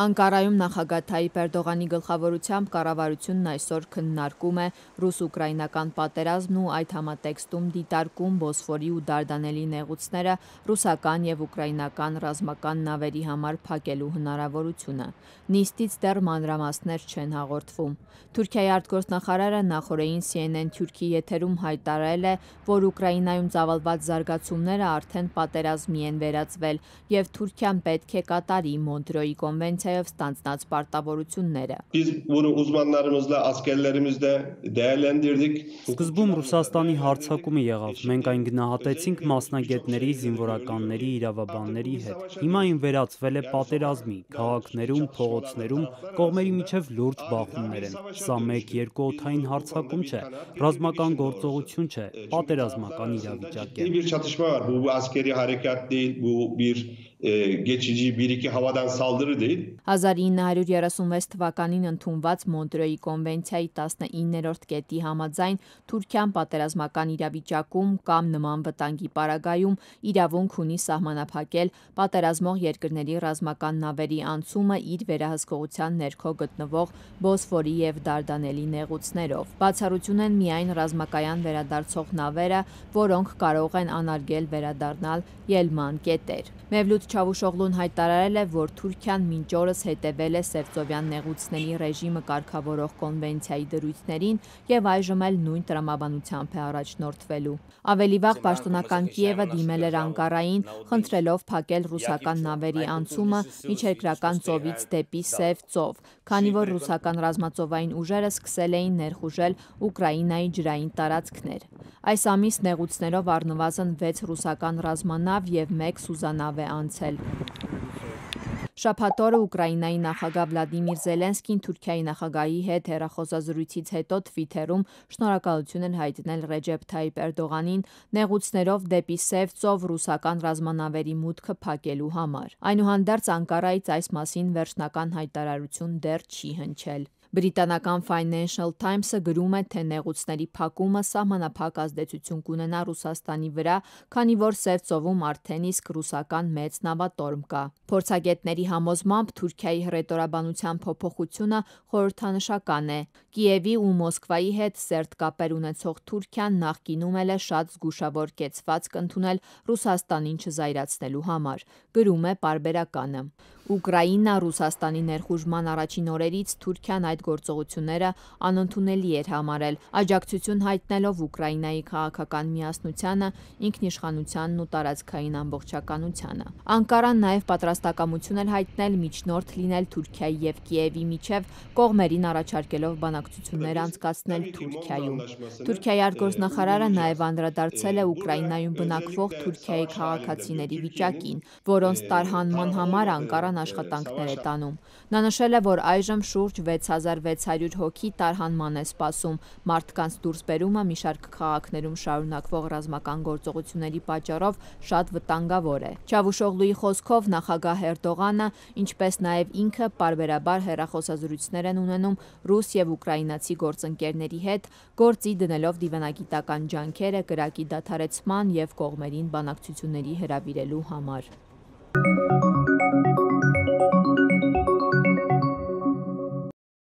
Անկարայում նախագահ Թայիպ Էրդողանի գլխավորությամբ կառավարությունն այսօր քննարկում է ռուս-ուկրաինական պատերազմն ու այդ համատեքստում դիտարկում Բոսֆորի ու Դարդանելի նեղուցները ռուսական եւ ուկրաինական ռազմական նավերի համար փակելու հնարավորությունը։ Նիստից դեռ մանրամասներ չեն հաղորդվում։ Թուրքիայի արտգործնախարարը նախորդին CNN Թուրքի եթերում հայտարարել է, որ Ուկրաինայում ծավալված զարգացումները արդեն պատերազմի են վերածվել եւ Թուրքիան պետք է կատարի Մոնտրոյի կոնվենցիա Ֆրանսիայով ստանձնած պարտավորությունները։ Biz bunu uzmanlarımızla, askerlerimizle değerlendirdik. Սկզբում Ռուսաստանի հարցակումը եղավ։ Մենք այն գնահատեցինք մասնագետների, զինվորականների, իրավաբանների հետ։ Հիմա այն վերածվել է պատերազմի։ Քաղաքներում, փողոցներում կողմերի միջև լուրջ բախումներ են։ Սա 1-2 օթային հարցակում չէ, ռազմական գործողություն չէ, պատերազմական իրավիճակ է։ Bir çatışma var. Bu askeri harekat değil, bu bir geçici bir iki havadan saldırı değil. 1936 թվականին ընդունված Մոնտրեյի կոնվենցիայի 19-րդ կետի համաձայն Թուրքիան պատերազմական իրավիճակում կամ նման վտանգի պարագայում իրավունք ունի սահմանափակել պատերազմող երկրների ռազմական նավերի անցումը իր վերահսկողության ներքո գտնվող Բոսֆորի եւ Դարդանելի նեղուցներով։ Բացառություն են միայն ռազմակայան վերադարձող նավերը, որոնք կարող են անարգել վերադառնալ ելման կետեր։ Մևլութ Չավուշօղլուն հայտարարել է, որ Թուրքիան մինչ օրս հետևել է Սևծովյան նեղուցների ռեժիմը կարգավորող կոնվենցիայի դրույթներին եւ այժմ էլ նույն տրամաբանությամբ է առաջնորդվելու։ Ավելի վաղ պաշտոնական Կիևը դիմել էր Անկարային, խնդրելով փակել ռուսական նավերի անցումը միջերկրական ծովից դեպի Սև ծով, քանի որ ռուսական ռազմածովային ուժերը սկսել էին ներխուժել Ուկրաինայի ջրային տարածքներ։ Այս ամիս նեղուցներով առնվազն 6 ռուսական ռազմանավ եւ 1 սուզանավ է անցել մատուցել։ Շաբաթ օրը Ուկրաինայի նախագահ Վլադիմիր Զելենսկին Թուրքիայի նախագահի հետ հերախոսազրույցից հետո Twitter-ում շնորհակալություն են հայտնել Ռեջեփ Թայիպ Էրդողանին նեղուցներով դեպի Սևծով ռուսական ռազմանավերի մուտքը փակելու համար։ Այնուհանդերձ Անկարայից այս մասին վերջնական հայտարարություն դեռ չի հնչել։ Բրիտանական Financial Times-ը գրում է, թե նեղուցների փակումը սահմանափակ ազդեցություն կունենա Ռուսաստանի վրա, քանի որ Սև ծովում արդեն իսկ ռուսական մեծ նավատորմ կա։ Փորձագետների համոզմամբ Թուրքիայի հռետորաբանության փոփոխությունը խորհրդանշական է։ Կիևի ու Մոսկվայի հետ սերտ կապեր ունեցող Թուրքիան նախկինում էլ է շատ զգուշավոր կեցվածք ընդունել Ռուսաստանին չզայրացնելու համար, գրում է Պարբերականը։ Ուկրաինա Ռուսաստանի ներխուժման առաջին օրերից Թուրքիան այդ գործողությունները անընդունելի էր համարել, աջակցություն հայտնելով Ուկրաինայի քաղաքական միասնությանը, ինքնիշխանությանն ու տարածքային ամբողջականությանը։ Անկարան նաև պատրաստակամություն էր հայտնել միջնորդ լինել Թուրքիայի եւ Կիևի միջև, կողմերին առաջարկելով բանակցություններ անցկացնել Թուրքիայում։ Թուրքիայի արտգործնախարարը նաև անդրադարձել է Ուկրաինայում բնակվող Թուրքիայի քաղաքացիների վիճակին, որոնց տարհանման համար Անկարան կրթական աշխատանքներ է տանում։ Նա նշել է, որ այժմ շուրջ 6600 հոգի տարհանման է սպասում։ Մարդկանց դուրսբերումը մի շարք քաղաքներում շարունակվող ռազմական գործողությունների պատճառով շատ վտանգավոր է։ Չավուշօղլուի խոսքով նախագահ Էրդողանը, ինչպես նաև ինքը պարբերաբար հերախոսազրույցներ են ունենում ռուս եւ ուկրաինացի գործընկերների հետ, գործի դնելով դիվանագիտական ջանքերը կրակի դադարեցման եւ կողմերին բանակցությունների հրավիրելու համար։ Thank you